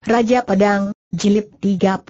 Raja Pedang, Jilid 31.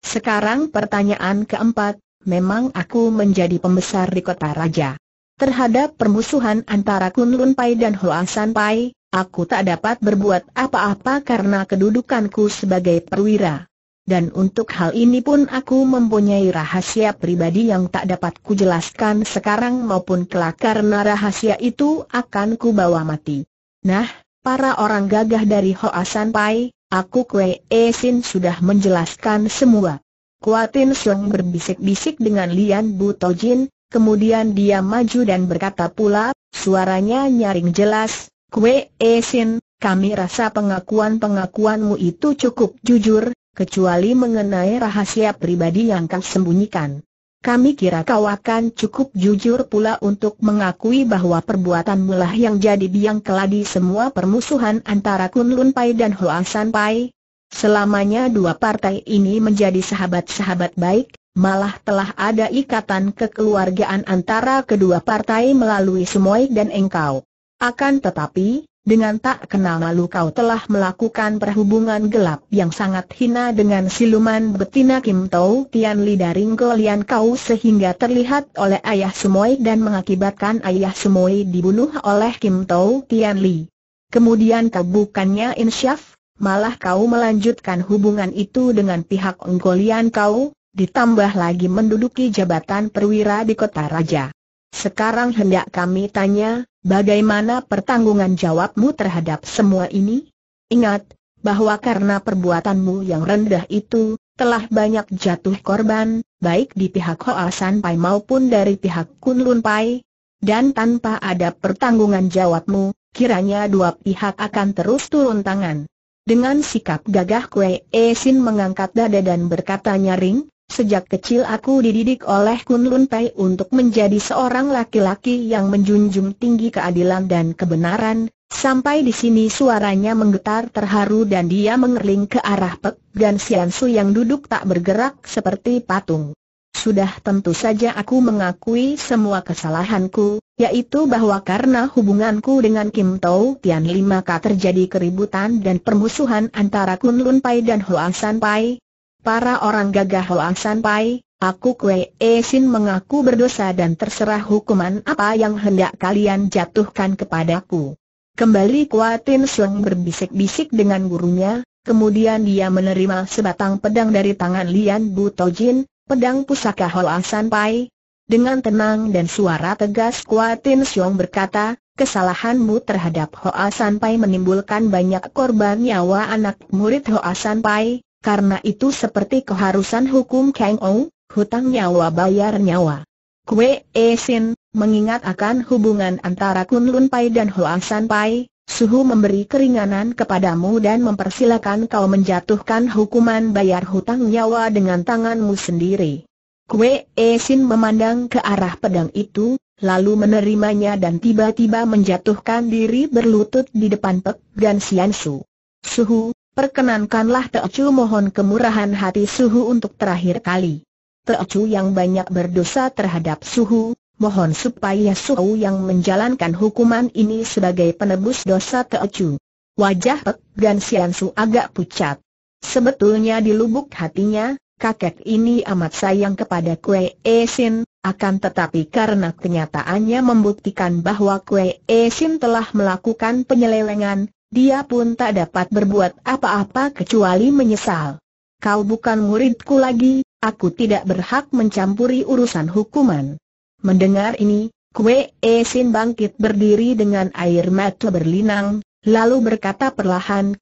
Sekarang pertanyaan keempat, memang aku menjadi pembesar di kota raja. Terhadap permusuhan antara Kunlun Pai dan Hoa Pai, aku tak dapat berbuat apa-apa karena kedudukanku sebagai perwira. Dan untuk hal ini pun aku mempunyai rahasia pribadi yang tak dapat kujelaskan sekarang maupun kelak karena rahasia itu akan kubawa mati. Nah, para orang gagah dari Hoa San Pai, aku Kwe E Sin sudah menjelaskan semua. Kuatin Sung berbisik-bisik dengan Lian Butojin, kemudian dia maju dan berkata pula, suaranya nyaring jelas, Kwe E Sin, kami rasa pengakuan-pengakuanmu itu cukup jujur, kecuali mengenai rahasia pribadi yang kau sembunyikan. Kami kira kau akan cukup jujur pula untuk mengakui bahwa perbuatanmu lah yang jadi biang keladi semua permusuhan antara Kunlun Pai dan Hoasan Pai. Selamanya dua partai ini menjadi sahabat-sahabat baik, malah telah ada ikatan kekeluargaan antara kedua partai melalui Sumoik dan engkau. Akan tetapi, dengan tak kenal malu kau telah melakukan perhubungan gelap yang sangat hina dengan siluman betina Kim Tau Tian Li dari Ngolian kau sehingga terlihat oleh ayah Sumoy dan mengakibatkan ayah Sumoy dibunuh oleh Kim Tau Tian Li. Kemudian kau bukannya insyaf, malah kau melanjutkan hubungan itu dengan pihak Ngolian kau, ditambah lagi menduduki jabatan perwira di kota raja. Sekarang hendak kami tanya, Bagaimana pertanggungan jawabmu terhadap semua ini? Ingat, bahwa karena perbuatanmu yang rendah itu, telah banyak jatuh korban, baik di pihak Hoa San Pai maupun dari pihak Kunlun Pai. Dan tanpa ada pertanggungan jawabmu, kiranya dua pihak akan terus turun tangan. Dengan sikap gagah Kue E mengangkat dada dan berkata nyaring, Sejak kecil aku dididik oleh Kun Lun Pei untuk menjadi seorang laki-laki yang menjunjung tinggi keadilan dan kebenaran, sampai di sini suaranya menggetar terharu dan dia mengerling ke arah Pek dan Sian Su yang duduk tak bergerak seperti patung. Sudah tentu saja aku mengakui semua kesalahanku, yaitu bahwa karena hubunganku dengan Kim Tau Tian Lima K terjadi keributan dan permusuhan antara Kun Lun Pai dan Hoa San Pai, para orang gagah Hoang San Pai, aku Kwe e Sin mengaku berdosa dan terserah hukuman apa yang hendak kalian jatuhkan kepadaku. Kembali Kuatin Sung berbisik-bisik dengan gurunya, kemudian dia menerima sebatang pedang dari tangan Lian Bu Tojin, pedang pusaka Hoang San Pai. Dengan tenang dan suara tegas Kuatin Sung berkata, kesalahanmu terhadap Hoa San Pai menimbulkan banyak korban nyawa anak murid Hoa San Pai, karena itu seperti keharusan hukum Kang Ou, hutang nyawa bayar nyawa. Kue E Sin, mengingat akan hubungan antara Kun Lun Pai dan Hoa San Pai, Suhu memberi keringanan kepadamu dan mempersilakan kau menjatuhkan hukuman bayar hutang nyawa dengan tanganmu sendiri. Kue E Sin memandang ke arah pedang itu, lalu menerimanya dan tiba-tiba menjatuhkan diri berlutut di depan Pek Gan Sian Su. Suhu, Perkenankanlah Teocu mohon kemurahan hati Suhu untuk terakhir kali. Teocu yang banyak berdosa terhadap Suhu, mohon supaya Suhu yang menjalankan hukuman ini sebagai penebus dosa Teocu. Wajah Pek dan Siansu agak pucat. Sebetulnya di lubuk hatinya, kakek ini amat sayang kepada Kue Esin, akan tetapi karena kenyataannya membuktikan bahwa Kue Esin telah melakukan penyelewengan, dia pun tak dapat berbuat apa-apa kecuali menyesal. Kau bukan muridku lagi, aku tidak berhak mencampuri urusan hukuman. Mendengar ini, E Sin bangkit berdiri dengan air mata berlinang, lalu berkata perlahan,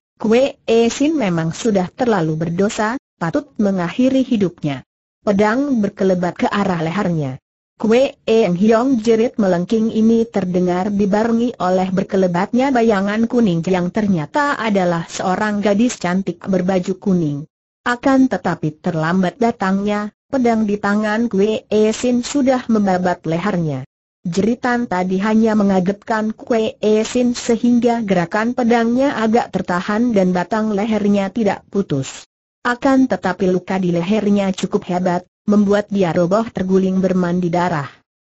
E Sin memang sudah terlalu berdosa, patut mengakhiri hidupnya. Pedang berkelebat ke arah lehernya. Kue Eng Hiong jerit melengking ini terdengar dibarengi oleh berkelebatnya bayangan kuning yang ternyata adalah seorang gadis cantik berbaju kuning. Akan tetapi terlambat datangnya, pedang di tangan Kue E Sin sudah membabat lehernya. Jeritan tadi hanya mengagetkan Kue E Sin sehingga gerakan pedangnya agak tertahan dan batang lehernya tidak putus. Akan tetapi luka di lehernya cukup hebat, membuat dia roboh terguling bermandi darah.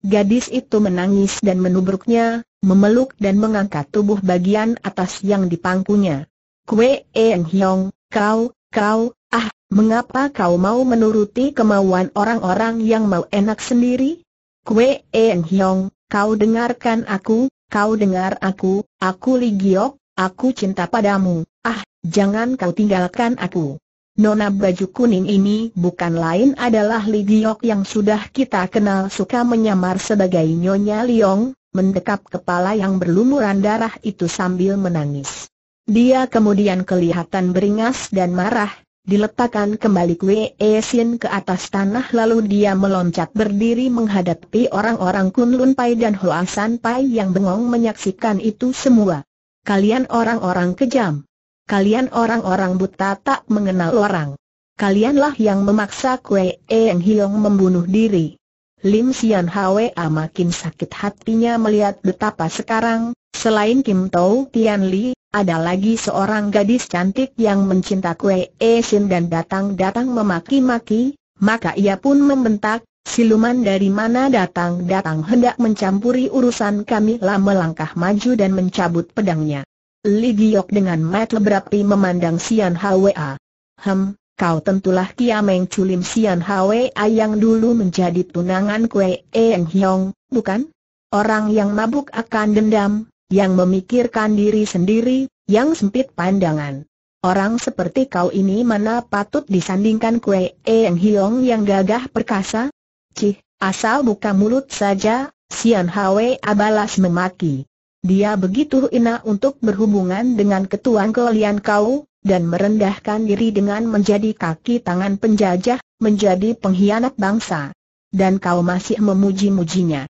Gadis itu menangis dan menubruknya, memeluk dan mengangkat tubuh bagian atas yang dipangkunya. Kue Eng Hiong, kau, kau, ah, mengapa kau mau menuruti kemauan orang-orang yang mau enak sendiri? Kue Eng Hiong, kau dengarkan aku, kau dengar aku, aku Ligiok, aku cinta padamu, ah, jangan kau tinggalkan aku. Nona baju kuning ini bukan lain adalah Li Giok yang sudah kita kenal suka menyamar sebagai Nyonya Liong, mendekap kepala yang berlumuran darah itu sambil menangis. Dia kemudian kelihatan beringas dan marah, diletakkan kembali Kue Esin ke atas tanah lalu dia meloncat berdiri menghadapi orang-orang Kunlun Pai dan San Pai yang bengong menyaksikan itu semua. Kalian orang-orang kejam kalian orang-orang buta tak mengenal orang. Kalianlah yang memaksa Kue Eng Hiong membunuh diri. Lim Sian Hwa makin sakit hatinya melihat betapa sekarang, selain Kim Tau Tian Li, ada lagi seorang gadis cantik yang mencinta Kue E Sin dan datang-datang memaki-maki, maka ia pun membentak, siluman dari mana datang-datang hendak mencampuri urusan kami lah melangkah maju dan mencabut pedangnya. Li Giok dengan mat leberapi memandang Sian Hwa. Hem, kau tentulah Kiameng Culim Sian Hwa yang dulu menjadi tunangan Kue Eng Hiong, bukan? Orang yang mabuk akan dendam, yang memikirkan diri sendiri, yang sempit pandangan. Orang seperti kau ini mana patut disandingkan Kue Eng Hiong yang gagah perkasa? Cih, asal buka mulut saja, Sian Hwa balas memaki. Dia begitu hina untuk berhubungan dengan ketuan kalian kau, dan merendahkan diri dengan menjadi kaki tangan penjajah, menjadi pengkhianat bangsa. Dan kau masih memuji-mujinya.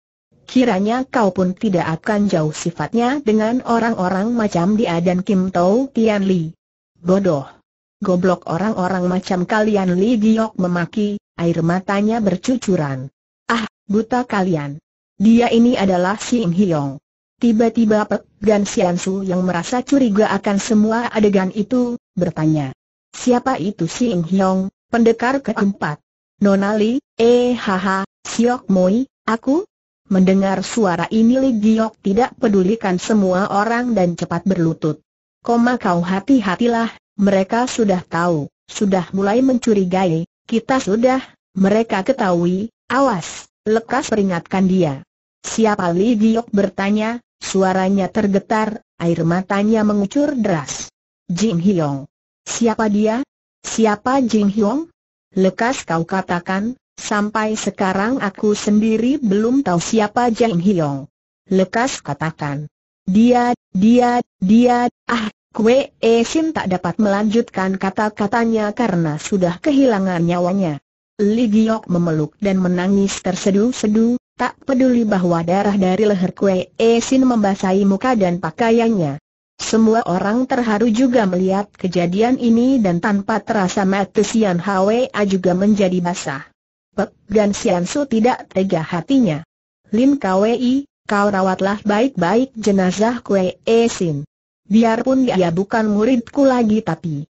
Kiranya kau pun tidak akan jauh sifatnya dengan orang-orang macam dia dan Kim Tau Tian Li. Bodoh. Goblok orang-orang macam kalian Li Giok memaki, air matanya bercucuran. Ah, buta kalian. Dia ini adalah Sim Hyong. Tiba-tiba Pek Gan Siansu yang merasa curiga akan semua adegan itu, bertanya. Siapa itu si Ing Hiong, pendekar keempat? Nonali, eh haha, Siok Moi, aku? Mendengar suara ini Li Giok tidak pedulikan semua orang dan cepat berlutut. Koma kau hati-hatilah, mereka sudah tahu, sudah mulai mencurigai, kita sudah, mereka ketahui, awas, lekas peringatkan dia. Siapa Li Giok bertanya, Suaranya tergetar, air matanya mengucur deras. Jin Hyong. Siapa dia? Siapa Jin Hyong? Lekas kau katakan, sampai sekarang aku sendiri belum tahu siapa Jin Hyong. Lekas katakan. Dia, dia, dia, ah, Kwe E Sin tak dapat melanjutkan kata-katanya karena sudah kehilangan nyawanya. Li Giok memeluk dan menangis tersedu-sedu, tak peduli bahwa darah dari leher Kue Esin membasahi muka dan pakaiannya. Semua orang terharu juga melihat kejadian ini dan tanpa terasa mata Sian A juga menjadi basah. Pek dan Sian Su tidak tega hatinya. Lim Kwi, kau rawatlah baik-baik jenazah Kue Esin. Biarpun dia bukan muridku lagi tapi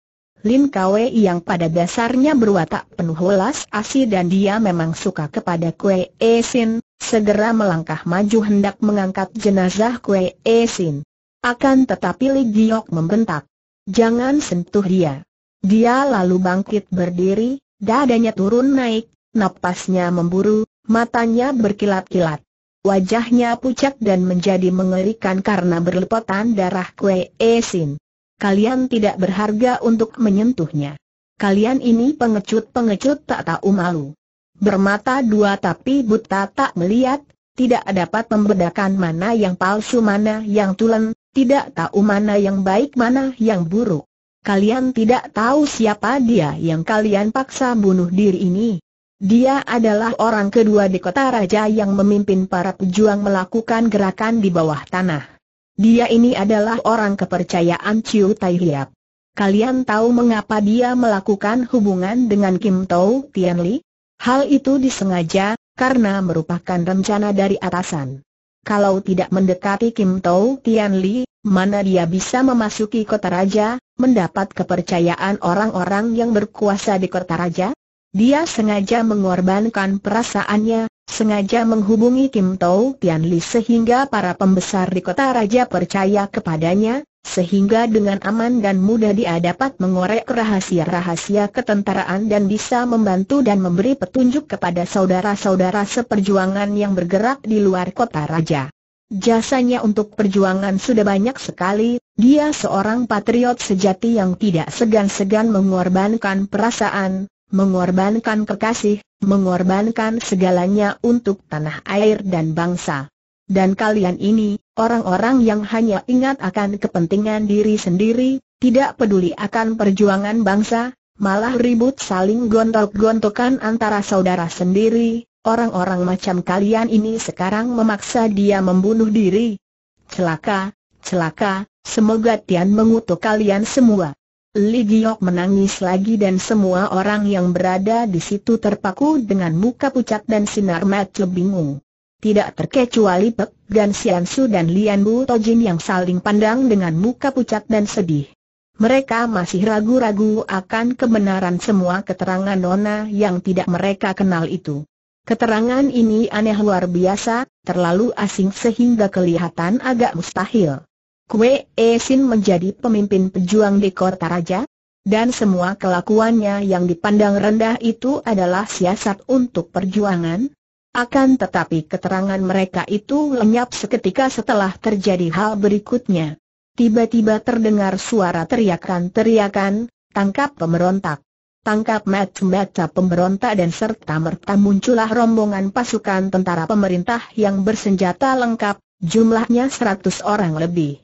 Lin Kwei yang pada dasarnya berwatak penuh welas asih dan dia memang suka kepada Kwei esin, segera melangkah maju hendak mengangkat jenazah Kwei esin. Akan tetapi Li Giok membentak. Jangan sentuh dia. Dia lalu bangkit berdiri, dadanya turun naik, napasnya memburu, matanya berkilat-kilat. Wajahnya pucat dan menjadi mengerikan karena berlepotan darah Kwei esin kalian tidak berharga untuk menyentuhnya. Kalian ini pengecut-pengecut tak tahu malu. Bermata dua tapi buta tak melihat, tidak dapat membedakan mana yang palsu mana yang tulen, tidak tahu mana yang baik mana yang buruk. Kalian tidak tahu siapa dia yang kalian paksa bunuh diri ini. Dia adalah orang kedua di kota raja yang memimpin para pejuang melakukan gerakan di bawah tanah. Dia ini adalah orang kepercayaan Chiu Tai Hiap. Kalian tahu mengapa dia melakukan hubungan dengan Kim Tau Tian Li? Hal itu disengaja, karena merupakan rencana dari atasan. Kalau tidak mendekati Kim Tau Tian Li, mana dia bisa memasuki kota raja, mendapat kepercayaan orang-orang yang berkuasa di kota raja? Dia sengaja mengorbankan perasaannya, sengaja menghubungi Kim Tau Tian Li sehingga para pembesar di kota raja percaya kepadanya, sehingga dengan aman dan mudah dia dapat mengorek rahasia-rahasia ketentaraan dan bisa membantu dan memberi petunjuk kepada saudara-saudara seperjuangan yang bergerak di luar kota raja. Jasanya untuk perjuangan sudah banyak sekali, dia seorang patriot sejati yang tidak segan-segan mengorbankan perasaan, mengorbankan kekasih, mengorbankan segalanya untuk tanah air dan bangsa. Dan kalian ini, orang-orang yang hanya ingat akan kepentingan diri sendiri, tidak peduli akan perjuangan bangsa, malah ribut saling gontok-gontokan antara saudara sendiri, orang-orang macam kalian ini sekarang memaksa dia membunuh diri. Celaka, celaka, semoga Tian mengutuk kalian semua. Li menangis lagi dan semua orang yang berada di situ terpaku dengan muka pucat dan sinar mata bingung. Tidak terkecuali Pek dan Sian Su dan Lian Bu Tojin yang saling pandang dengan muka pucat dan sedih. Mereka masih ragu-ragu akan kebenaran semua keterangan Nona yang tidak mereka kenal itu. Keterangan ini aneh luar biasa, terlalu asing sehingga kelihatan agak mustahil. Kue esin menjadi pemimpin pejuang di kota raja, dan semua kelakuannya yang dipandang rendah itu adalah siasat untuk perjuangan. Akan tetapi keterangan mereka itu lenyap seketika setelah terjadi hal berikutnya. Tiba-tiba terdengar suara teriakan-teriakan, tangkap pemberontak. Tangkap mata-mata pemberontak dan serta-merta muncullah rombongan pasukan tentara pemerintah yang bersenjata lengkap, jumlahnya 100 orang lebih.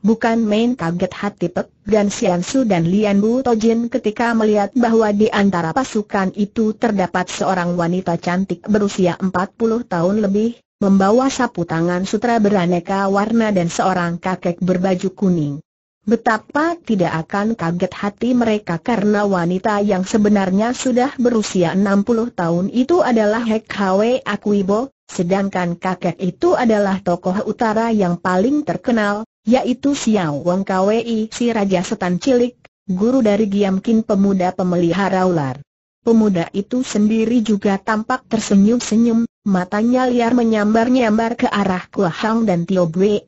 Bukan main kaget hati Pek Gan Siansu dan Lian Bu Tojin ketika melihat bahwa di antara pasukan itu terdapat seorang wanita cantik berusia 40 tahun lebih, membawa sapu tangan sutra beraneka warna dan seorang kakek berbaju kuning. Betapa tidak akan kaget hati mereka karena wanita yang sebenarnya sudah berusia 60 tahun itu adalah Hek Hwe Akwibo, Sedangkan kakek itu adalah tokoh utara yang paling terkenal, yaitu Xiao Wang Kwei si Raja Setan Cilik, guru dari Giam Kin pemuda pemelihara ular. Pemuda itu sendiri juga tampak tersenyum-senyum, matanya liar menyambar-nyambar ke arah Kua Hang dan Tio Bwe.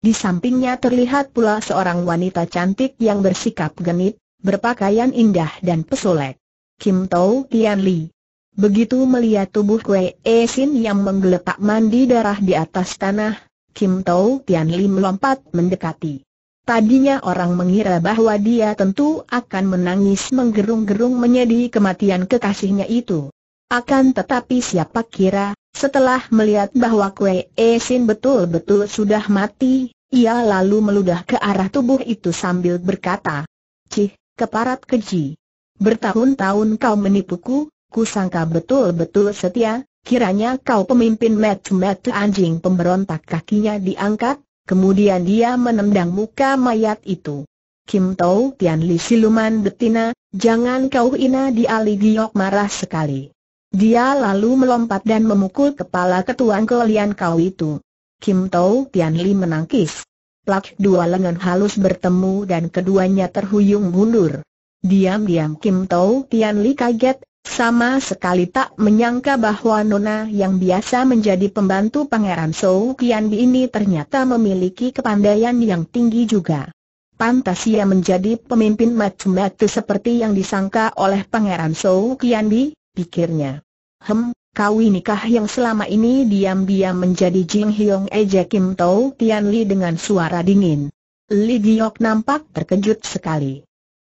Di sampingnya terlihat pula seorang wanita cantik yang bersikap genit, berpakaian indah dan pesolek. Kim Tau Tian Li. Begitu melihat tubuh Kue E Sin yang menggeletak mandi darah di atas tanah, Kim Tau Tian Lim lompat mendekati. Tadinya orang mengira bahwa dia tentu akan menangis menggerung-gerung menyedih kematian kekasihnya itu. Akan tetapi siapa kira, setelah melihat bahwa Kue E Sin betul-betul sudah mati, ia lalu meludah ke arah tubuh itu sambil berkata, Cih, keparat keji. Bertahun-tahun kau menipuku, kusangka betul-betul setia, kiranya kau pemimpin met-met anjing pemberontak kakinya diangkat, kemudian dia menendang muka mayat itu. Kim Tau Tian Li siluman betina, jangan kau ina di Ali Giok marah sekali. Dia lalu melompat dan memukul kepala ketuan kelian kau itu. Kim Tau Tian Li menangkis. Plak dua lengan halus bertemu dan keduanya terhuyung mundur. Diam-diam Kim Tau Tian Li kaget, sama sekali tak menyangka bahwa Nona yang biasa menjadi pembantu Pangeran Sou Kian ini ternyata memiliki kepandaian yang tinggi juga. Pantas ia menjadi pemimpin macam-macam seperti yang disangka oleh Pangeran Sou Kian pikirnya. Hem, kau inikah yang selama ini diam-diam menjadi Jing Hyong Eja Kim Tou Tian Li dengan suara dingin. Li Giok nampak terkejut sekali.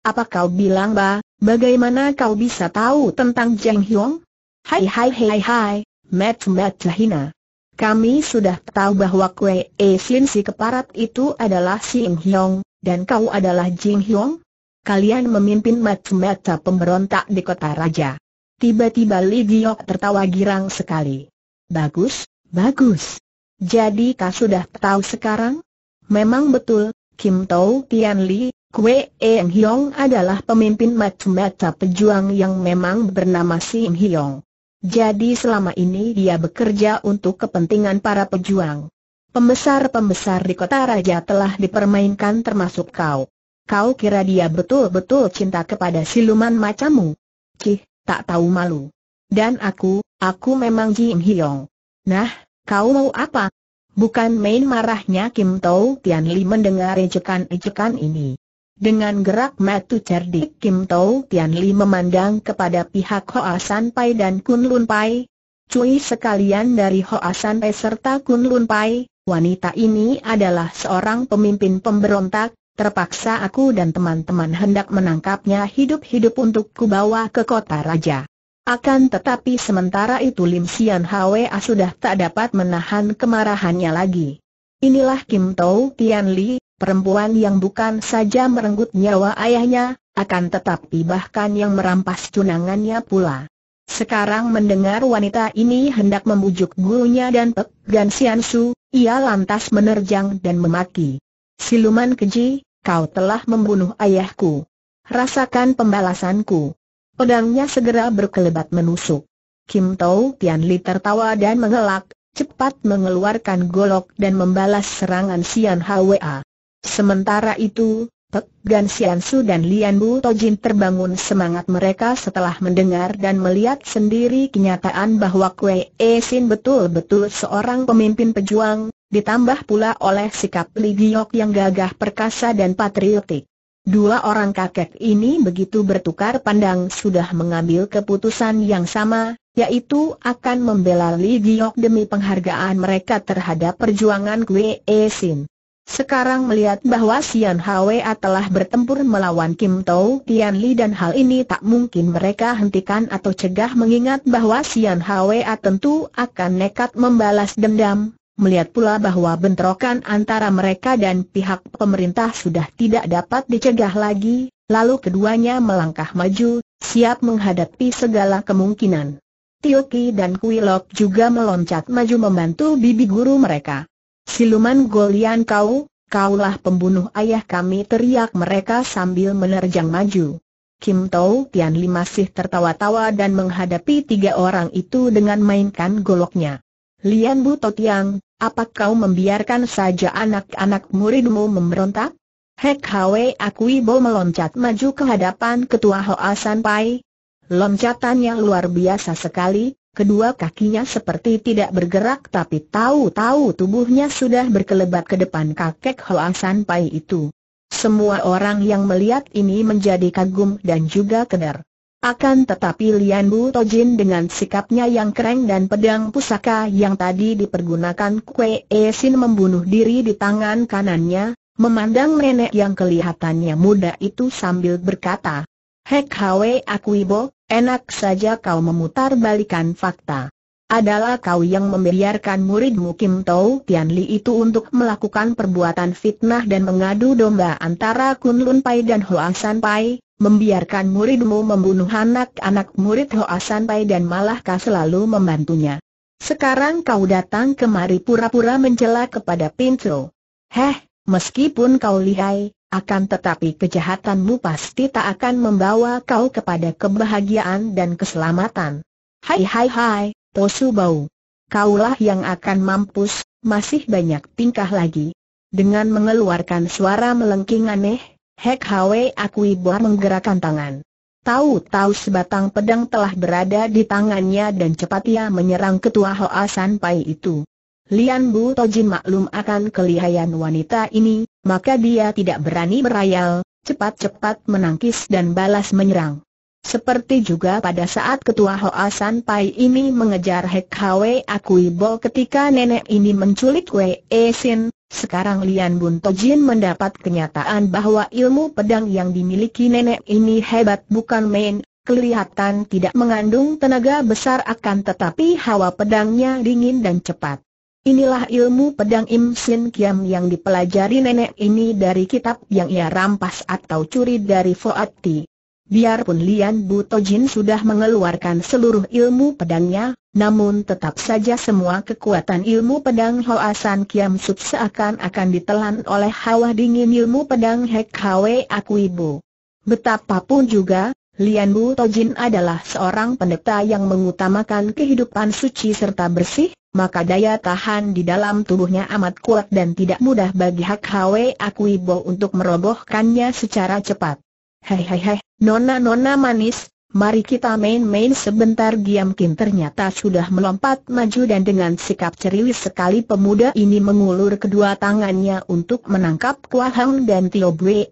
Apa kau bilang ba, bagaimana kau bisa tahu tentang Jeng Hyong? Hai hai hai hai, Mat Mat Hina. Kami sudah tahu bahwa Kwe E Sin si keparat itu adalah Jeng Hyong, dan kau adalah Jing Hyong. Kalian memimpin mata-mata pemberontak di kota raja. Tiba-tiba Li Giok tertawa girang sekali. Bagus, bagus. Jadi kau sudah tahu sekarang? Memang betul, Kim Tau Tian Li, Kue Eng Hiong adalah pemimpin mata-mata pejuang yang memang bernama Sim Hiong. Jadi selama ini dia bekerja untuk kepentingan para pejuang. Pembesar-pembesar di kota raja telah dipermainkan termasuk kau. Kau kira dia betul-betul cinta kepada siluman macammu? Cih, tak tahu malu. Dan aku, aku memang Jim Hiong. Nah, kau mau apa? Bukan main marahnya Kim Tau Tian Li mendengar ejekan-ejekan ini. Dengan gerak matu cerdik Kim Tau Tian Li memandang kepada pihak Hoa San Pai dan Kun Lun Pai. Cui sekalian dari Hoa San Pai serta Kun Lun Pai, wanita ini adalah seorang pemimpin pemberontak, terpaksa aku dan teman-teman hendak menangkapnya hidup-hidup untuk kubawa ke kota raja. Akan tetapi sementara itu Lim Sian Hwa sudah tak dapat menahan kemarahannya lagi. Inilah Kim Tau Tian Li, perempuan yang bukan saja merenggut nyawa ayahnya, akan tetapi bahkan yang merampas tunangannya pula. Sekarang mendengar wanita ini hendak membujuk gurunya dan Pek Gan Sian Su, ia lantas menerjang dan memaki. Siluman keji, kau telah membunuh ayahku. Rasakan pembalasanku. Pedangnya segera berkelebat menusuk. Kim Tau Tian Li tertawa dan mengelak, cepat mengeluarkan golok dan membalas serangan Sian Hwa. Sementara itu, Pek Gan Siansu dan Lian Bu Tojin terbangun semangat mereka setelah mendengar dan melihat sendiri kenyataan bahwa Kwe E Sin betul-betul seorang pemimpin pejuang, ditambah pula oleh sikap Li Giok yang gagah perkasa dan patriotik. Dua orang kakek ini begitu bertukar pandang sudah mengambil keputusan yang sama, yaitu akan membela Li Giok demi penghargaan mereka terhadap perjuangan Kwe E Sin. Sekarang melihat bahwa Sian Hwa telah bertempur melawan Kim Tau Tian Li dan hal ini tak mungkin mereka hentikan atau cegah mengingat bahwa Sian Hwa tentu akan nekat membalas dendam. Melihat pula bahwa bentrokan antara mereka dan pihak pemerintah sudah tidak dapat dicegah lagi, lalu keduanya melangkah maju, siap menghadapi segala kemungkinan. Tioki dan Kuilok juga meloncat maju membantu bibi guru mereka. Siluman Golian kau, kaulah pembunuh ayah kami teriak mereka sambil menerjang maju. Kim Tau Tian Li masih tertawa-tawa dan menghadapi tiga orang itu dengan mainkan goloknya. Lian Bu Totiang, apa kau membiarkan saja anak-anak muridmu memberontak? Hek Hwe Akui Bo meloncat maju ke hadapan ketua Hoa San Pai. Loncatannya luar biasa sekali, Kedua kakinya seperti tidak bergerak tapi tahu-tahu tubuhnya sudah berkelebat ke depan kakek Hoa San Pai itu. Semua orang yang melihat ini menjadi kagum dan juga keder. Akan tetapi Lian Bu Tojin dengan sikapnya yang keren dan pedang pusaka yang tadi dipergunakan Kue E Sin membunuh diri di tangan kanannya, memandang nenek yang kelihatannya muda itu sambil berkata, Hek Hwe Akuibo, enak saja kau memutar balikan fakta. Adalah kau yang membiarkan muridmu Kim Tau Tian Li itu untuk melakukan perbuatan fitnah dan mengadu domba antara Kun Lun Pai dan Hoa San Pai, membiarkan muridmu membunuh anak-anak murid Hoa San Pai dan malah kau selalu membantunya. Sekarang kau datang kemari pura-pura mencela kepada Pintu. Heh, meskipun kau lihai, akan tetapi kejahatanmu pasti tak akan membawa kau kepada kebahagiaan dan keselamatan. Hai hai hai, Tosu Bau. Kaulah yang akan mampus, masih banyak tingkah lagi. Dengan mengeluarkan suara melengking aneh, Hek Hwe Akui Boa menggerakkan tangan. Tahu-tahu sebatang pedang telah berada di tangannya dan cepat ia menyerang ketua Hoa San Pai itu. Lian Bu Tojin maklum akan kelihayan wanita ini, maka dia tidak berani berayal, cepat-cepat menangkis dan balas menyerang. Seperti juga pada saat ketua Hoa San Pai ini mengejar Hek Hwe Akui Bo ketika nenek ini menculik Wei E Sin, sekarang Lian Bun Tojin mendapat kenyataan bahwa ilmu pedang yang dimiliki nenek ini hebat bukan main, kelihatan tidak mengandung tenaga besar akan tetapi hawa pedangnya dingin dan cepat. Inilah ilmu pedang Im Sin Kiam yang dipelajari nenek ini dari kitab yang ia rampas atau curi dari Foati. Biarpun Lian Butojin sudah mengeluarkan seluruh ilmu pedangnya, namun tetap saja semua kekuatan ilmu pedang Hoasan Kiam Sub seakan-akan ditelan oleh hawa dingin ilmu pedang Hek Hwe Akuibu. Betapapun juga, Lian Bu Tojin adalah seorang pendeta yang mengutamakan kehidupan suci serta bersih, maka daya tahan di dalam tubuhnya amat kuat dan tidak mudah bagi Hak Hwe Akuibo untuk merobohkannya secara cepat. Hei hei hei, nona-nona manis, mari kita main-main sebentar Giam Kim ternyata sudah melompat maju dan dengan sikap ceriwis sekali pemuda ini mengulur kedua tangannya untuk menangkap Kuah Hang dan Tio Bwe.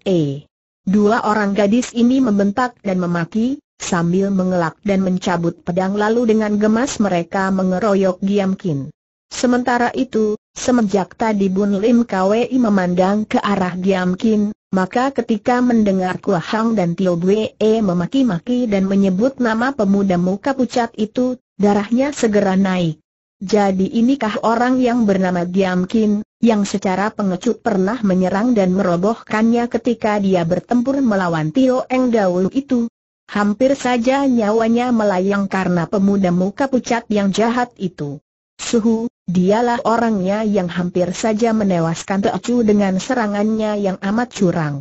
Dua orang gadis ini membentak dan memaki, sambil mengelak dan mencabut pedang lalu dengan gemas mereka mengeroyok Giam Kin. Sementara itu, semenjak tadi Bun Lim Kwei memandang ke arah Giam Kin, maka ketika mendengar Kua Hang dan Tio E memaki-maki dan menyebut nama pemuda muka pucat itu, darahnya segera naik. Jadi inikah orang yang bernama Giam Kin, yang secara pengecut pernah menyerang dan merobohkannya ketika dia bertempur melawan Tio Eng Dawung itu. Hampir saja nyawanya melayang karena pemuda muka pucat yang jahat itu. Suhu, dialah orangnya yang hampir saja menewaskan Teocu dengan serangannya yang amat curang.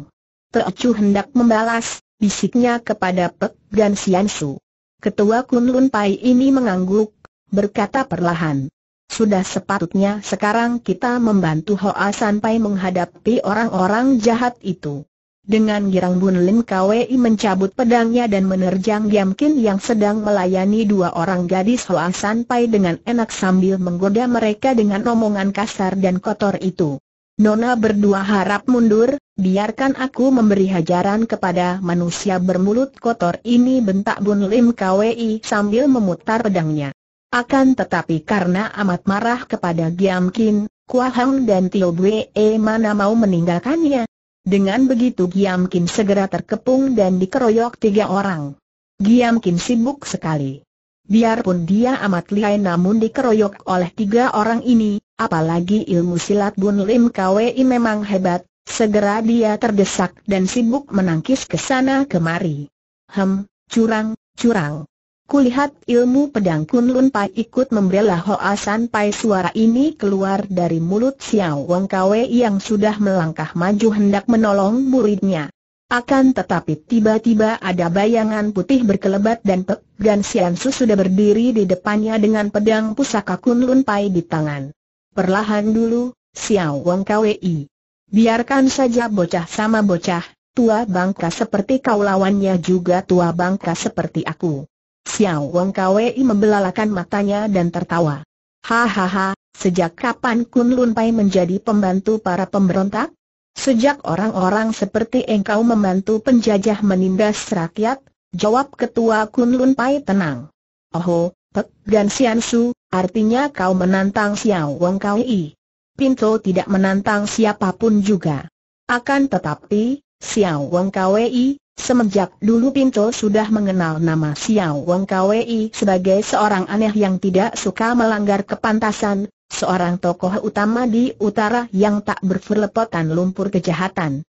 Teocu hendak membalas, bisiknya kepada Pek dan Su. Ketua Kunlun Pai ini mengangguk, berkata perlahan. Sudah sepatutnya sekarang kita membantu Hoa sampai menghadapi orang-orang jahat itu. Dengan girang Bun Lim Kwei mencabut pedangnya dan menerjang Giam Kin yang sedang melayani dua orang gadis Hoa Sanpai dengan enak sambil menggoda mereka dengan omongan kasar dan kotor itu. Nona berdua harap mundur, biarkan aku memberi hajaran kepada manusia bermulut kotor ini bentak Bun Lim Kwei sambil memutar pedangnya. Akan tetapi karena amat marah kepada Giam Kin, Kua Hang dan Tio Bue eh, mana mau meninggalkannya. Dengan begitu Giam Kin segera terkepung dan dikeroyok tiga orang. Giam Kin sibuk sekali. Biarpun dia amat lihai namun dikeroyok oleh tiga orang ini, apalagi ilmu silat Bun Lim Kwei memang hebat, segera dia terdesak dan sibuk menangkis ke sana kemari. Hem, curang, curang. Kulihat ilmu pedang Kunlun Pai ikut membela Hoa San Pai suara ini keluar dari mulut Xiao Wong Kwe yang sudah melangkah maju hendak menolong muridnya. Akan tetapi tiba-tiba ada bayangan putih berkelebat dan Pek dan Sian Su sudah berdiri di depannya dengan pedang pusaka Kunlun Pai di tangan. Perlahan dulu, Xiao Wong Kwe. Biarkan saja bocah sama bocah, tua bangka seperti kau lawannya juga tua bangka seperti aku. Xiao Wang Kwei membelalakan matanya dan tertawa. Hahaha, sejak kapan Kun Lun Pai menjadi pembantu para pemberontak? Sejak orang-orang seperti engkau membantu penjajah menindas rakyat, jawab ketua Kun Lun Pai tenang. Oho, Pek dan Sian Su, artinya kau menantang Xiao Wang Kwei. Pinto tidak menantang siapapun juga. Akan tetapi, Xiao Wang Kwei, Semenjak dulu Pinto sudah mengenal nama Xiao Wang Kwei sebagai seorang aneh yang tidak suka melanggar kepantasan, seorang tokoh utama di utara yang tak berfelepotan lumpur kejahatan.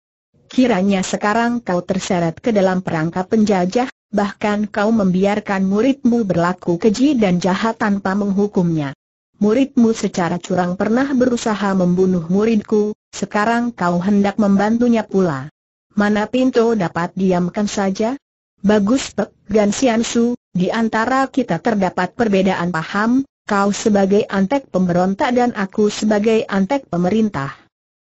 Kiranya sekarang kau terseret ke dalam perangkap penjajah, bahkan kau membiarkan muridmu berlaku keji dan jahat tanpa menghukumnya. Muridmu secara curang pernah berusaha membunuh muridku, sekarang kau hendak membantunya pula. Mana pintu dapat diamkan saja? Bagus Pek Gan Sian Su, di antara kita terdapat perbedaan paham, kau sebagai antek pemberontak dan aku sebagai antek pemerintah.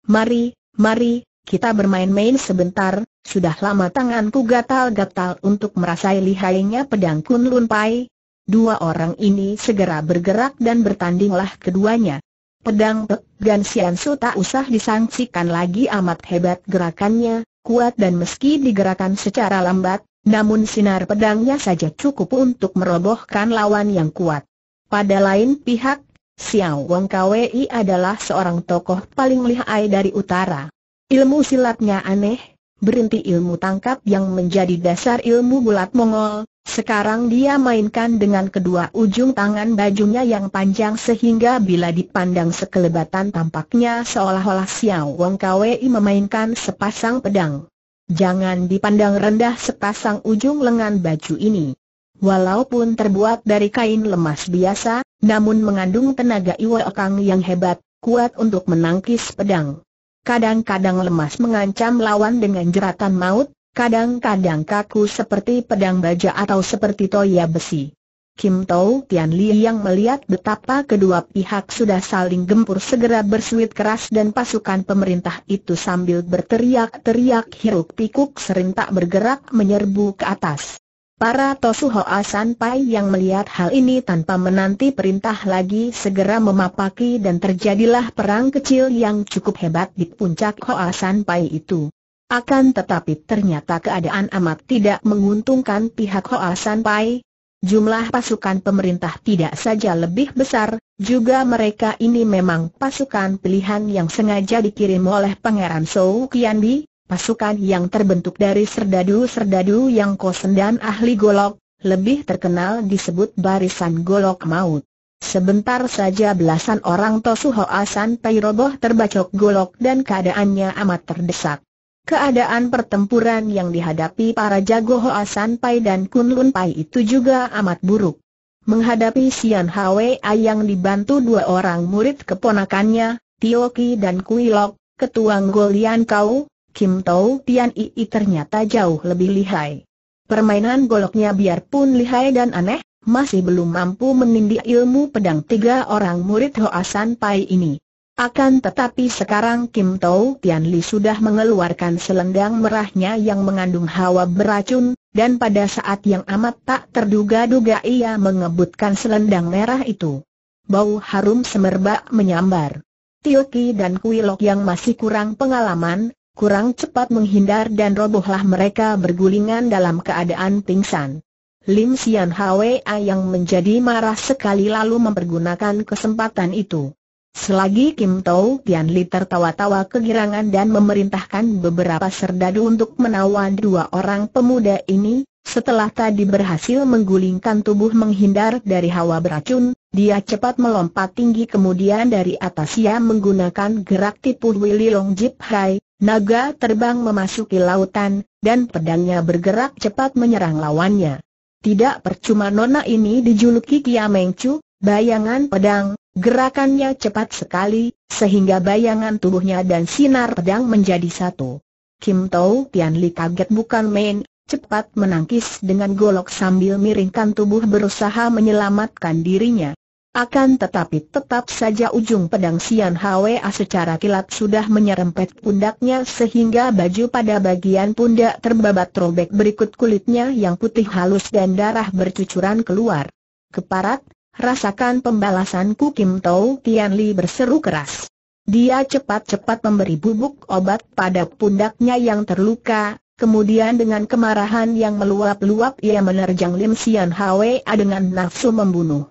Mari, mari, kita bermain-main sebentar, sudah lama tanganku gatal-gatal untuk merasai lihainya pedang Kunlun Pai. Dua orang ini segera bergerak dan bertandinglah keduanya. Pedang Pek Gan Sian Su tak usah disangsikan lagi amat hebat gerakannya, kuat dan meski digerakkan secara lambat, namun sinar pedangnya saja cukup untuk merobohkan lawan yang kuat. Pada lain pihak, Xiao Wang Kwei adalah seorang tokoh paling lihai dari utara. Ilmu silatnya aneh, berhenti ilmu tangkap yang menjadi dasar ilmu bulat Mongol, sekarang dia mainkan dengan kedua ujung tangan bajunya yang panjang sehingga bila dipandang sekelebatan tampaknya seolah-olah Xiao Wong Kwei memainkan sepasang pedang. Jangan dipandang rendah sepasang ujung lengan baju ini. Walaupun terbuat dari kain lemas biasa, namun mengandung tenaga Iwa Kang yang hebat, kuat untuk menangkis pedang. Kadang-kadang lemas mengancam lawan dengan jeratan maut, Kadang-kadang kaku seperti pedang baja atau seperti toya besi. Kim Tau Tian Li yang melihat betapa kedua pihak sudah saling gempur segera bersuit keras dan pasukan pemerintah itu sambil berteriak-teriak hiruk pikuk serentak bergerak menyerbu ke atas. Para Tosu Hoa San Pai yang melihat hal ini tanpa menanti perintah lagi segera memapaki dan terjadilah perang kecil yang cukup hebat di puncak Hoa San Pai itu. Akan tetapi ternyata keadaan amat tidak menguntungkan pihak Hoa San Pai. Jumlah pasukan pemerintah tidak saja lebih besar, juga mereka ini memang pasukan pilihan yang sengaja dikirim oleh Pangeran Sou Kianbi, pasukan yang terbentuk dari serdadu-serdadu yang kosen dan ahli golok, lebih terkenal disebut barisan golok maut. Sebentar saja belasan orang Tosu Hoa San Pai roboh terbacok golok dan keadaannya amat terdesak. Keadaan pertempuran yang dihadapi para jago Hoa Pai dan Kun Lun Pai itu juga amat buruk. Menghadapi Sian Hwa yang dibantu dua orang murid keponakannya, Tioki dan Kui Lok, ketua Golian Kau, Kim Tau Tian Ii ternyata jauh lebih lihai. Permainan goloknya biarpun lihai dan aneh, masih belum mampu menindih ilmu pedang tiga orang murid Hoa Pai ini. Akan tetapi sekarang Kim Tau Tian Li sudah mengeluarkan selendang merahnya yang mengandung hawa beracun, dan pada saat yang amat tak terduga-duga ia mengebutkan selendang merah itu. Bau harum semerbak menyambar. Tio Ki dan Kui Lok yang masih kurang pengalaman, kurang cepat menghindar dan robohlah mereka bergulingan dalam keadaan pingsan. Lim Sian Hwa yang menjadi marah sekali lalu mempergunakan kesempatan itu. Selagi Kim Tau Tian Li tertawa-tawa kegirangan dan memerintahkan beberapa serdadu untuk menawan dua orang pemuda ini, setelah tadi berhasil menggulingkan tubuh menghindar dari hawa beracun, dia cepat melompat tinggi kemudian dari atas ia menggunakan gerak tipu Willy Long Jip Hai, naga terbang memasuki lautan, dan pedangnya bergerak cepat menyerang lawannya. Tidak percuma nona ini dijuluki Kia Chu, bayangan pedang, Gerakannya cepat sekali, sehingga bayangan tubuhnya dan sinar pedang menjadi satu. Kim Tau Tian Li kaget bukan main, cepat menangkis dengan golok sambil miringkan tubuh berusaha menyelamatkan dirinya. Akan tetapi tetap saja ujung pedang Sian Hwa secara kilat sudah menyerempet pundaknya sehingga baju pada bagian pundak terbabat robek berikut kulitnya yang putih halus dan darah bercucuran keluar. Keparat, Rasakan pembalasanku Kim Tau Tian Li berseru keras. Dia cepat-cepat memberi bubuk obat pada pundaknya yang terluka, kemudian dengan kemarahan yang meluap-luap ia menerjang Lim Sian Hwa dengan nafsu membunuh.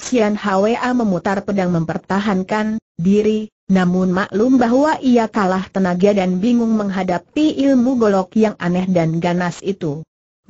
Sian Hwa memutar pedang mempertahankan diri, namun maklum bahwa ia kalah tenaga dan bingung menghadapi ilmu golok yang aneh dan ganas itu.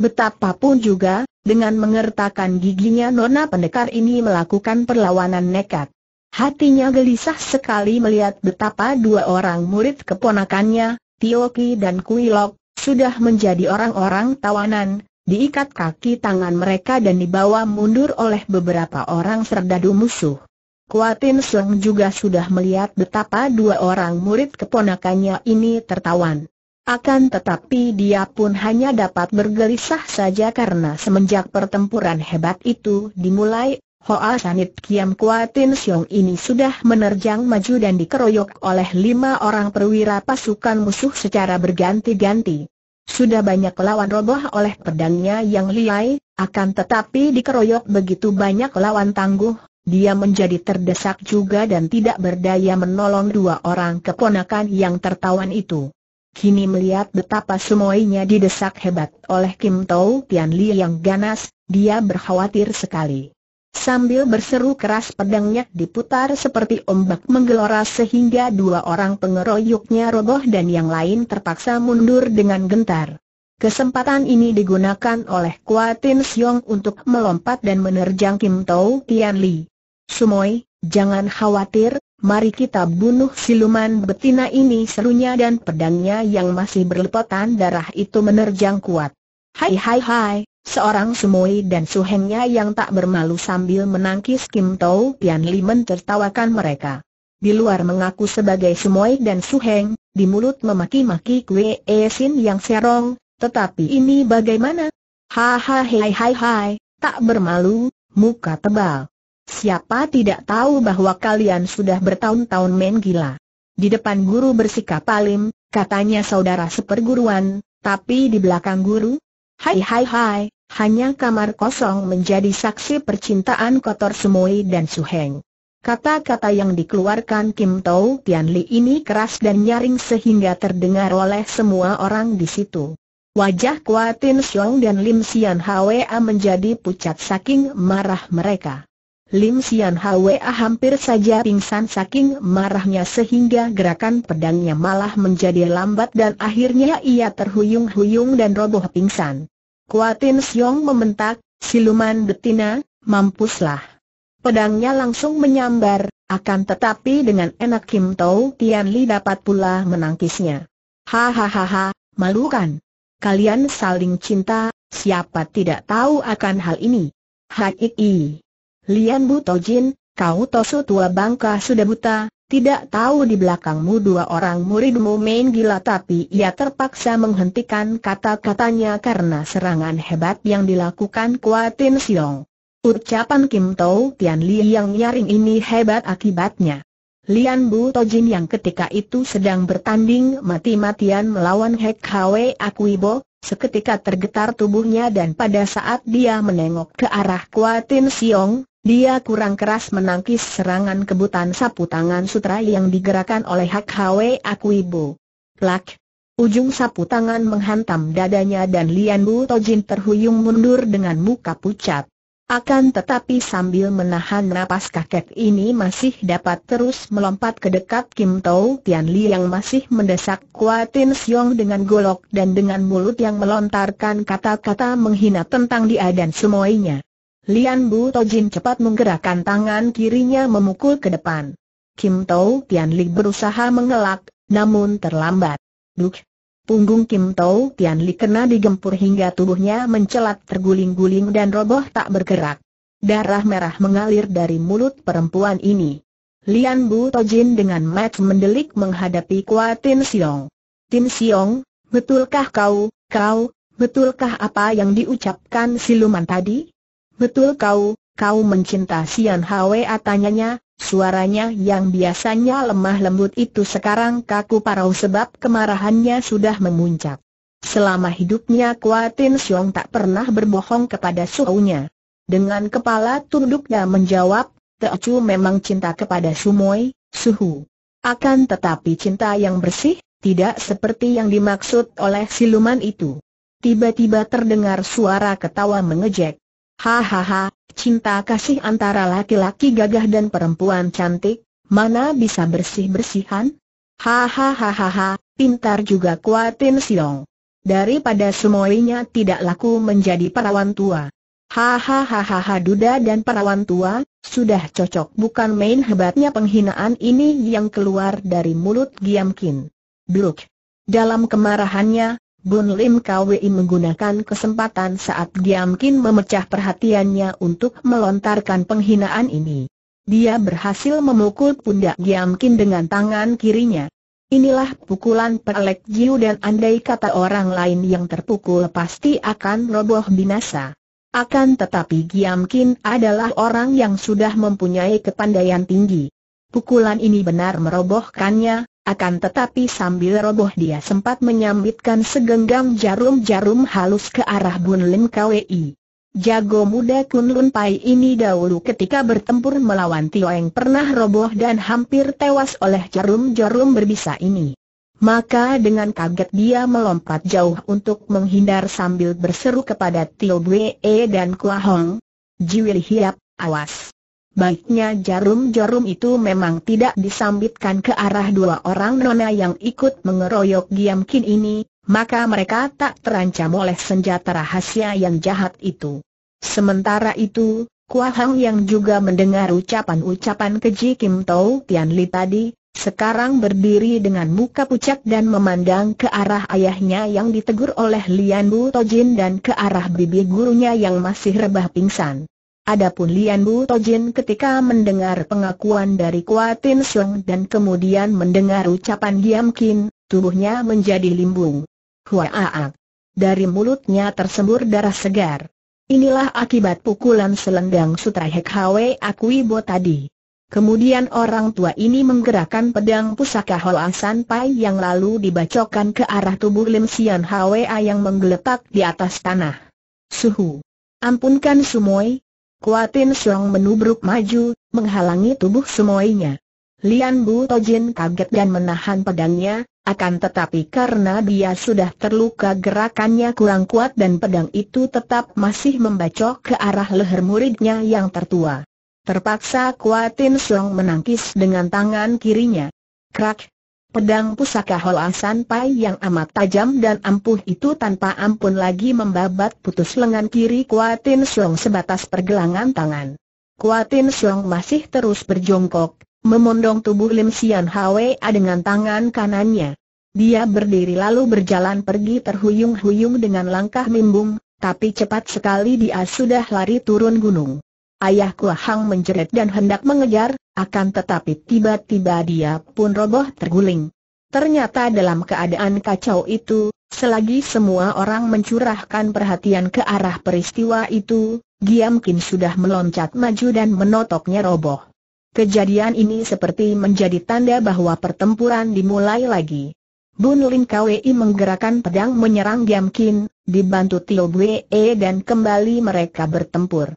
Betapapun juga, dengan mengertakkan giginya Nona Pendekar ini melakukan perlawanan nekat. Hatinya gelisah sekali melihat betapa dua orang murid keponakannya, Tioki dan Kuilok, sudah menjadi orang-orang tawanan, diikat kaki tangan mereka dan dibawa mundur oleh beberapa orang serdadu musuh. Kuatin Seng juga sudah melihat betapa dua orang murid keponakannya ini tertawan. Akan tetapi dia pun hanya dapat bergelisah saja karena semenjak pertempuran hebat itu dimulai, Hoa Sanit Kiam Kuatin Siong ini sudah menerjang maju dan dikeroyok oleh lima orang perwira pasukan musuh secara berganti-ganti. Sudah banyak lawan roboh oleh pedangnya yang liai, akan tetapi dikeroyok begitu banyak lawan tangguh, dia menjadi terdesak juga dan tidak berdaya menolong dua orang keponakan yang tertawan itu. Kini melihat betapa semuanya didesak hebat oleh Kim Tau Tian Li yang ganas, dia berkhawatir sekali. Sambil berseru keras pedangnya diputar seperti ombak menggelora sehingga dua orang pengeroyoknya roboh dan yang lain terpaksa mundur dengan gentar. Kesempatan ini digunakan oleh Kua Tin Siong untuk melompat dan menerjang Kim Tau Tian Li. Sumoy, jangan khawatir, Mari kita bunuh siluman betina ini serunya dan pedangnya yang masih berlepotan darah itu menerjang kuat. Hai hai hai, seorang semoi dan suhengnya yang tak bermalu sambil menangkis Kim Tau Pian Li mentertawakan mereka. Di luar mengaku sebagai semoi dan suheng, di mulut memaki-maki Kwe E yang serong, tetapi ini bagaimana? Hahaha hai hai hai, tak bermalu, muka tebal. Siapa tidak tahu bahwa kalian sudah bertahun-tahun main gila. Di depan guru bersikap alim, katanya saudara seperguruan, tapi di belakang guru? Hai hai hai, hanya kamar kosong menjadi saksi percintaan kotor Semui dan Suheng. Kata-kata yang dikeluarkan Kim Tau Tian Li ini keras dan nyaring sehingga terdengar oleh semua orang di situ. Wajah Kuatin Xiong dan Lim Sian Hwa menjadi pucat saking marah mereka. Lim Sian Hwa hampir saja pingsan saking marahnya sehingga gerakan pedangnya malah menjadi lambat dan akhirnya ia terhuyung-huyung dan roboh pingsan. Kuatin Siong membentak, siluman betina, mampuslah. Pedangnya langsung menyambar, akan tetapi dengan enak Kim Tau Tian Li dapat pula menangkisnya. Hahaha, malukan. Kalian saling cinta, siapa tidak tahu akan hal ini. Hai Lian Bu Tojin, kau tosu tua bangka sudah buta, tidak tahu di belakangmu dua orang muridmu main gila tapi ia terpaksa menghentikan kata-katanya karena serangan hebat yang dilakukan Kuatin Siong. Ucapan Kim Tau Tian Li yang nyaring ini hebat akibatnya. Lian Bu Tojin yang ketika itu sedang bertanding mati-matian melawan Hek Hwe Akuibo, seketika tergetar tubuhnya dan pada saat dia menengok ke arah Kuatin Siong, dia kurang keras menangkis serangan kebutan sapu tangan sutra yang digerakkan oleh Hak Hwe Akuibo. Plak! Ujung sapu tangan menghantam dadanya dan Lian Bu Tojin terhuyung mundur dengan muka pucat. Akan tetapi sambil menahan napas kakek ini masih dapat terus melompat ke dekat Kim Tau Tian Li yang masih mendesak Kuatin Siong dengan golok dan dengan mulut yang melontarkan kata-kata menghina tentang dia dan semuanya. Lian Bu Tojin cepat menggerakkan tangan kirinya memukul ke depan. Kim Tau Tian Li berusaha mengelak, namun terlambat. Duk! Punggung Kim Tau Tian Li kena digempur hingga tubuhnya mencelat terguling-guling dan roboh tak bergerak. Darah merah mengalir dari mulut perempuan ini. Lian Bu Tojin dengan match mendelik menghadapi Kua Tin Siong. Tin Siong, betulkah kau, kau, betulkah apa yang diucapkan siluman tadi? Betul kau, kau mencinta Sian Hwe atanyanya, suaranya yang biasanya lemah lembut itu sekarang kaku parau sebab kemarahannya sudah memuncak. Selama hidupnya Kuatin Siong tak pernah berbohong kepada suhunya. Dengan kepala tunduknya menjawab, Teocu memang cinta kepada Sumoi, Suhu. Akan tetapi cinta yang bersih, tidak seperti yang dimaksud oleh siluman itu. Tiba-tiba terdengar suara ketawa mengejek. Hahaha, cinta kasih antara laki-laki gagah dan perempuan cantik, mana bisa bersih-bersihan? Hahaha, pintar juga kuatin siong. Daripada semuanya tidak laku menjadi perawan tua. Hahaha, duda dan perawan tua, sudah cocok bukan main hebatnya penghinaan ini yang keluar dari mulut Giam Kin. Bluk. Dalam kemarahannya, Bun Lim Kwi menggunakan kesempatan saat Giyamkin memecah perhatiannya untuk melontarkan penghinaan ini. Dia berhasil memukul pundak Giamkin dengan tangan kirinya. Inilah pukulan pelek Jiu dan andai kata orang lain yang terpukul pasti akan roboh binasa. Akan tetapi Giamkin adalah orang yang sudah mempunyai kepandaian tinggi. Pukulan ini benar merobohkannya, akan tetapi sambil roboh dia sempat menyambitkan segenggam jarum-jarum halus ke arah Bun Lim KWI. Jago muda Kun Lun Pai ini dahulu ketika bertempur melawan Tioeng pernah roboh dan hampir tewas oleh jarum-jarum berbisa ini. Maka dengan kaget dia melompat jauh untuk menghindar sambil berseru kepada Tio Bue dan Kua Hong. Jiwil Hiap, awas! Baiknya jarum-jarum itu memang tidak disambitkan ke arah dua orang nona yang ikut mengeroyok Giam Kin ini, maka mereka tak terancam oleh senjata rahasia yang jahat itu. Sementara itu, Kua Hang yang juga mendengar ucapan-ucapan keji Kim Tau Tian Li tadi, sekarang berdiri dengan muka pucat dan memandang ke arah ayahnya yang ditegur oleh Lian Bu Tojin dan ke arah bibi gurunya yang masih rebah pingsan. Adapun Lian Bu Tojin ketika mendengar pengakuan dari Kuatin Siong dan kemudian mendengar ucapan Giam Kin, tubuhnya menjadi limbung. Huaaak. Dari mulutnya tersembur darah segar. Inilah akibat pukulan selendang sutra Hek Hwe Akuibo tadi. Kemudian orang tua ini menggerakkan pedang pusaka Holasan Pai yang lalu dibacokan ke arah tubuh Lim Sian Hwa yang menggeletak di atas tanah. Suhu. Ampunkan Sumoi, Kuatin Siong menubruk maju, menghalangi tubuh semuanya. Lian Bu Tojin kaget dan menahan pedangnya, akan tetapi karena dia sudah terluka gerakannya kurang kuat dan pedang itu tetap masih membacok ke arah leher muridnya yang tertua. Terpaksa Kuatin Song menangkis dengan tangan kirinya. Krak, Pedang pusaka Hoa Sanpai yang amat tajam dan ampuh itu tanpa ampun lagi membabat putus lengan kiri Kuatin Siong sebatas pergelangan tangan. Kuatin Siong masih terus berjongkok, memondong tubuh Lim Sian Hwa dengan tangan kanannya. Dia berdiri lalu berjalan pergi terhuyung-huyung dengan langkah mimbung, tapi cepat sekali dia sudah lari turun gunung. Ayah Kuahang menjerit dan hendak mengejar, akan tetapi tiba-tiba dia pun roboh terguling. Ternyata dalam keadaan kacau itu, selagi semua orang mencurahkan perhatian ke arah peristiwa itu, Giam Kim sudah meloncat maju dan menotoknya roboh. Kejadian ini seperti menjadi tanda bahwa pertempuran dimulai lagi. Bun Lin Kwei menggerakkan pedang menyerang Giam Kim, dibantu Tio Bwe dan kembali mereka bertempur.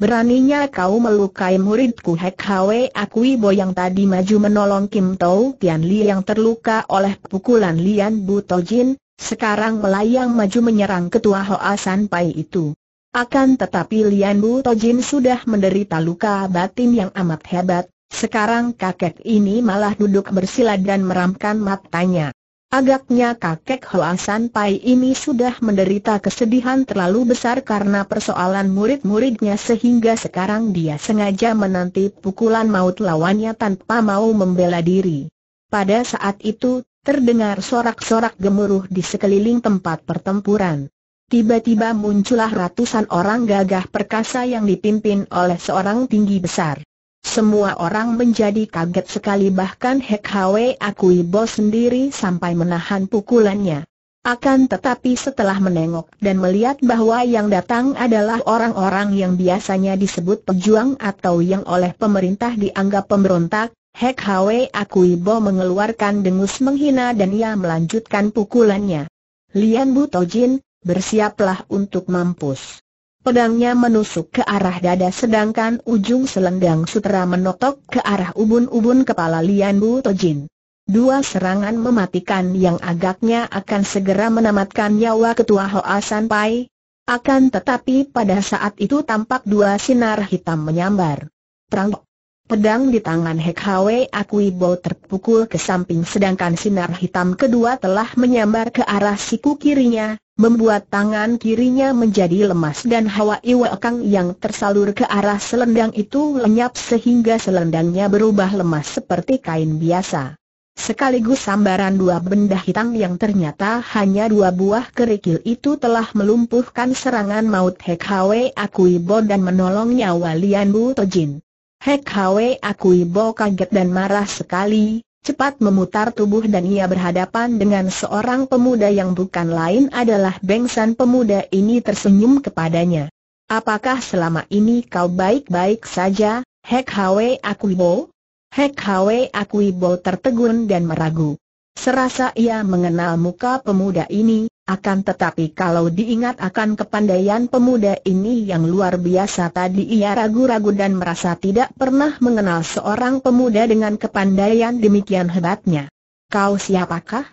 Beraninya kau melukai muridku Hek Hwe Akui Bo yang tadi maju menolong Kim Tau Tian Li yang terluka oleh pukulan Lian To Jin, sekarang melayang maju menyerang ketua Hoa San Pai itu. Akan tetapi Lian To Jin sudah menderita luka batin yang amat hebat, sekarang kakek ini malah duduk bersila dan meramkan matanya. Agaknya kakek Hoasan Pai ini sudah menderita kesedihan terlalu besar karena persoalan murid-muridnya sehingga sekarang dia sengaja menanti pukulan maut lawannya tanpa mau membela diri. Pada saat itu, terdengar sorak-sorak gemuruh di sekeliling tempat pertempuran. Tiba-tiba muncullah ratusan orang gagah perkasa yang dipimpin oleh seorang tinggi besar. Semua orang menjadi kaget sekali bahkan Hek Hwe Akui Bos sendiri sampai menahan pukulannya. Akan tetapi setelah menengok dan melihat bahwa yang datang adalah orang-orang yang biasanya disebut pejuang atau yang oleh pemerintah dianggap pemberontak, Hek Hwe Akuibo mengeluarkan dengus menghina dan ia melanjutkan pukulannya. Lian Bu Tojin, bersiaplah untuk mampus. Pedangnya menusuk ke arah dada sedangkan ujung selendang sutera menotok ke arah ubun-ubun kepala Lian Bu Tojin. Dua serangan mematikan yang agaknya akan segera menamatkan nyawa ketua Hoa San Pai. Akan tetapi pada saat itu tampak dua sinar hitam menyambar. Terang pedang di tangan Hek Hwe Akui Bo terpukul ke samping sedangkan sinar hitam kedua telah menyambar ke arah siku kirinya, membuat tangan kirinya menjadi lemas dan hawa iwakang yang tersalur ke arah selendang itu lenyap sehingga selendangnya berubah lemas seperti kain biasa. Sekaligus sambaran dua benda hitam yang ternyata hanya dua buah kerikil itu telah melumpuhkan serangan maut Hek Hwe Akuibo dan menolong nyawa Lian Bu Tojin. Hek Hwe Akuibo kaget dan marah sekali, cepat memutar tubuh dan ia berhadapan dengan seorang pemuda yang bukan lain adalah Bengsan pemuda ini tersenyum kepadanya. Apakah selama ini kau baik-baik saja, Hek Hwe Akuibo? Hek Hwe Akuibo tertegun dan meragu. Serasa ia mengenal muka pemuda ini, akan tetapi kalau diingat akan kepandaian pemuda ini yang luar biasa tadi ia ragu-ragu dan merasa tidak pernah mengenal seorang pemuda dengan kepandaian demikian hebatnya. Kau siapakah?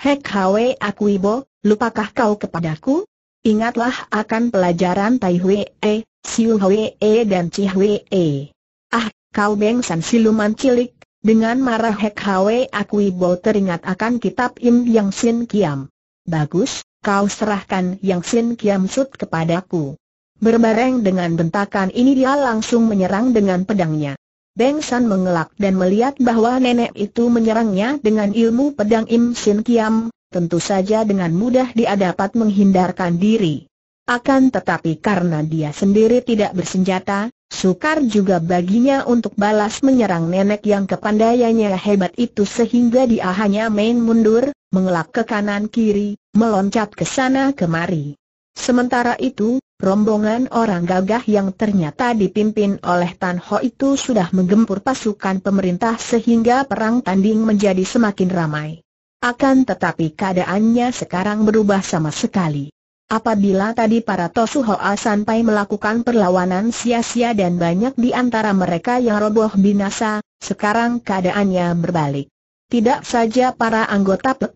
Hek Hwe Akuibo, lupakah kau kepadaku? Ingatlah akan pelajaran Tai Hwe, e, Siu Hwe e dan Chi Hwe. E. Ah, kau bengsan siluman cilik, dengan marah Hek Hwe Akui bahwa teringat akan kitab Im Yang Sin Kiam. Bagus, kau serahkan Yang Sin Kiam Sut kepadaku. Berbareng dengan bentakan ini dia langsung menyerang dengan pedangnya. Beng San mengelak dan melihat bahwa nenek itu menyerangnya dengan ilmu pedang Im Sin Kiam, tentu saja dengan mudah dia dapat menghindarkan diri. Akan tetapi karena dia sendiri tidak bersenjata, Sukar juga baginya untuk balas menyerang nenek yang kepandaiannya hebat itu sehingga dia hanya main mundur, mengelak ke kanan kiri, meloncat ke sana kemari. Sementara itu, rombongan orang gagah yang ternyata dipimpin oleh Tan Ho itu sudah menggempur pasukan pemerintah sehingga perang tanding menjadi semakin ramai. Akan tetapi keadaannya sekarang berubah sama sekali. Apabila tadi para Hoa sampai melakukan perlawanan sia-sia dan banyak di antara mereka yang roboh binasa, sekarang keadaannya berbalik. Tidak saja para anggota Pek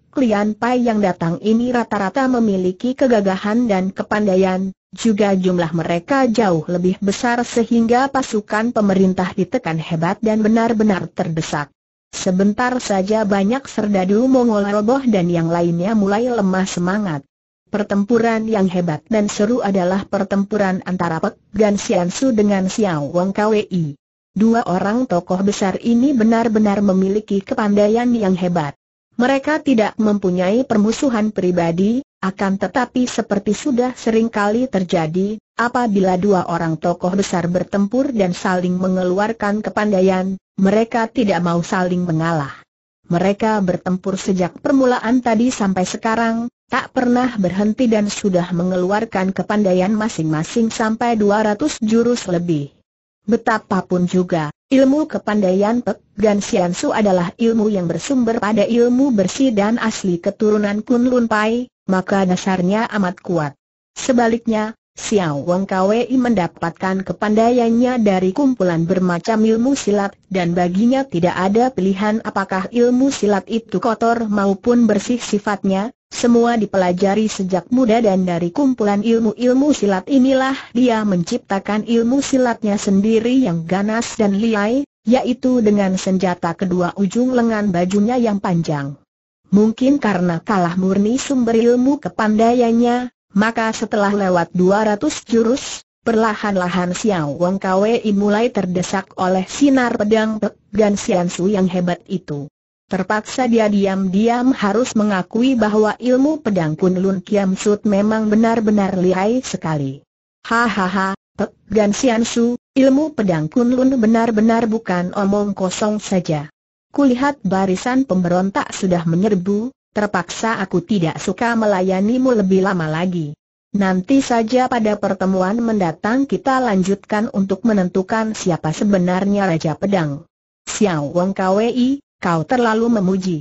Pai yang datang ini rata-rata memiliki kegagahan dan kepandaian, juga jumlah mereka jauh lebih besar sehingga pasukan pemerintah ditekan hebat dan benar-benar terdesak. Sebentar saja banyak serdadu Mongol roboh dan yang lainnya mulai lemah semangat. Pertempuran yang hebat dan seru adalah pertempuran antara Pek dan Su dengan Xiao Wang Kwei. Dua orang tokoh besar ini benar-benar memiliki kepandaian yang hebat. Mereka tidak mempunyai permusuhan pribadi, akan tetapi seperti sudah sering kali terjadi, apabila dua orang tokoh besar bertempur dan saling mengeluarkan kepandaian, mereka tidak mau saling mengalah. Mereka bertempur sejak permulaan tadi sampai sekarang, tak pernah berhenti dan sudah mengeluarkan kepandaian masing-masing sampai 200 jurus lebih. Betapapun juga, ilmu kepandaian Pek dan Sian Su adalah ilmu yang bersumber pada ilmu bersih dan asli keturunan Kunlun Pai, maka dasarnya amat kuat. Sebaliknya, Xiao Wang Kwei mendapatkan kepandaiannya dari kumpulan bermacam ilmu silat dan baginya tidak ada pilihan apakah ilmu silat itu kotor maupun bersih sifatnya, semua dipelajari sejak muda dan dari kumpulan ilmu-ilmu silat inilah dia menciptakan ilmu silatnya sendiri yang ganas dan liai, yaitu dengan senjata kedua ujung lengan bajunya yang panjang. Mungkin karena kalah murni sumber ilmu kepandaiannya, maka setelah lewat 200 jurus, perlahan-lahan Xiao Wong Kwei mulai terdesak oleh sinar pedang Pek dan Sian yang hebat itu. Terpaksa dia diam-diam harus mengakui bahwa ilmu pedang Kunlun Kiam Sut memang benar-benar lihai sekali. Hahaha, Pek Gan Sian Su, ilmu pedang Kunlun benar-benar bukan omong kosong saja. Kulihat barisan pemberontak sudah menyerbu, terpaksa aku tidak suka melayanimu lebih lama lagi. Nanti saja pada pertemuan mendatang kita lanjutkan untuk menentukan siapa sebenarnya Raja Pedang. Xiao Wong Kwei, kau terlalu memuji.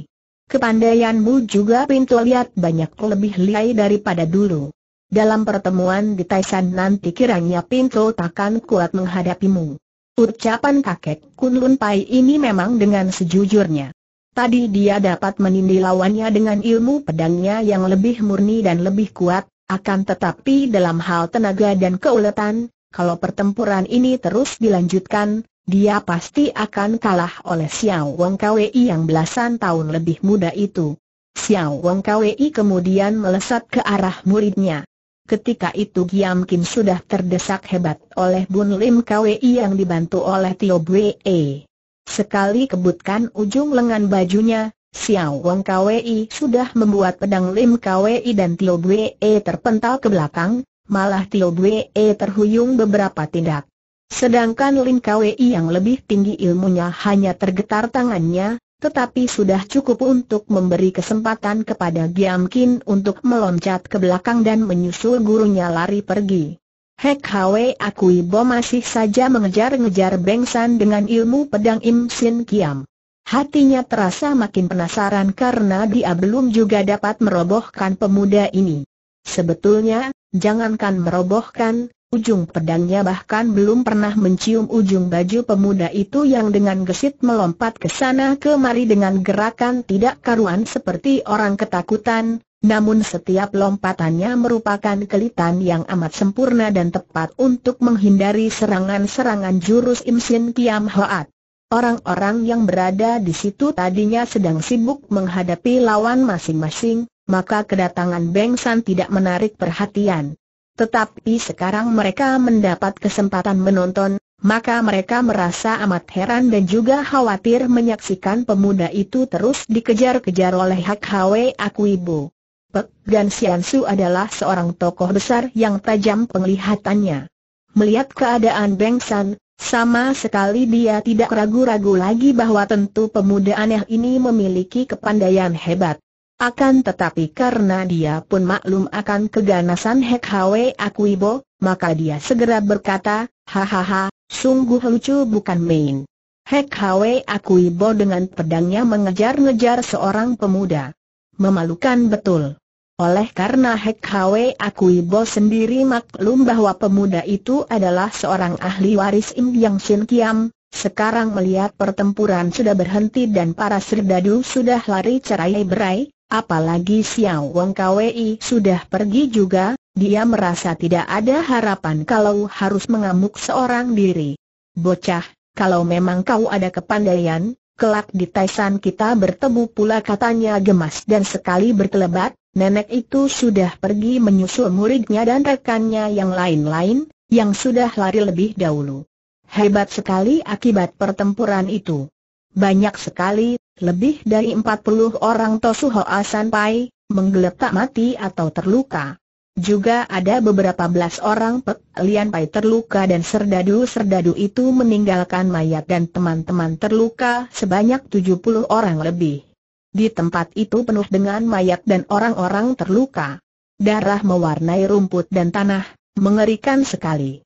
Kepandaianmu juga pintu lihat banyak lebih liai daripada dulu. Dalam pertemuan di Taisan nanti kiranya pintu takkan kuat menghadapimu. Ucapan kakek Kunlun Pai ini memang dengan sejujurnya. Tadi dia dapat menindih lawannya dengan ilmu pedangnya yang lebih murni dan lebih kuat, akan tetapi dalam hal tenaga dan keuletan, kalau pertempuran ini terus dilanjutkan, dia pasti akan kalah oleh Xiao Wang Kwei yang belasan tahun lebih muda itu. Xiao Wang Kwei kemudian melesat ke arah muridnya. Ketika itu Giam Kim sudah terdesak hebat oleh Bun Lim Kwei yang dibantu oleh Tio Bwee. Sekali kebutkan ujung lengan bajunya, Xiao Wang Kwei sudah membuat pedang Lim Kwei dan Tio Bwee terpental ke belakang, malah Tio Bwee terhuyung beberapa tindak. Sedangkan Lin Kwei yang lebih tinggi ilmunya hanya tergetar tangannya, tetapi sudah cukup untuk memberi kesempatan kepada Giam Kin untuk meloncat ke belakang dan menyusul gurunya lari pergi. Hek Hwe Akui Bo masih saja mengejar-ngejar Beng San dengan ilmu pedang Im Sin Kiam. Hatinya terasa makin penasaran karena dia belum juga dapat merobohkan pemuda ini. Sebetulnya, jangankan merobohkan, Ujung pedangnya bahkan belum pernah mencium ujung baju pemuda itu yang dengan gesit melompat ke sana kemari dengan gerakan tidak karuan seperti orang ketakutan, namun setiap lompatannya merupakan kelitan yang amat sempurna dan tepat untuk menghindari serangan-serangan jurus Imsin Kiam Hoat. Orang-orang yang berada di situ tadinya sedang sibuk menghadapi lawan masing-masing, maka kedatangan Beng San tidak menarik perhatian. Tetapi sekarang mereka mendapat kesempatan menonton, maka mereka merasa amat heran dan juga khawatir menyaksikan pemuda itu terus dikejar-kejar oleh Hak Hwe Akuibu. Pek Gan Sian Su adalah seorang tokoh besar yang tajam penglihatannya. Melihat keadaan Beng San, sama sekali dia tidak ragu-ragu lagi bahwa tentu pemuda aneh ini memiliki kepandaian hebat. Akan tetapi karena dia pun maklum akan keganasan Hek Hwe Akuibo, maka dia segera berkata, hahaha, sungguh lucu bukan main. Hek Hwe Akuibo dengan pedangnya mengejar-ngejar seorang pemuda. Memalukan betul. Oleh karena Hek Hwe Akuibo sendiri maklum bahwa pemuda itu adalah seorang ahli waris Im Yang Shin Kiam, sekarang melihat pertempuran sudah berhenti dan para serdadu sudah lari cerai berai, Apalagi Xiao Wong Kwei sudah pergi juga, dia merasa tidak ada harapan kalau harus mengamuk seorang diri. Bocah, kalau memang kau ada kepandaian, kelak di Taisan kita bertemu pula katanya gemas dan sekali berkelebat, nenek itu sudah pergi menyusul muridnya dan rekannya yang lain-lain, yang sudah lari lebih dahulu. Hebat sekali akibat pertempuran itu. Banyak sekali lebih dari empat puluh orang Tosu Hoa Sanpai, menggeletak mati atau terluka. Juga ada beberapa belas orang Pek Lian Pai terluka dan serdadu-serdadu itu meninggalkan mayat dan teman-teman terluka sebanyak tujuh puluh orang lebih. Di tempat itu penuh dengan mayat dan orang-orang terluka. Darah mewarnai rumput dan tanah, mengerikan sekali.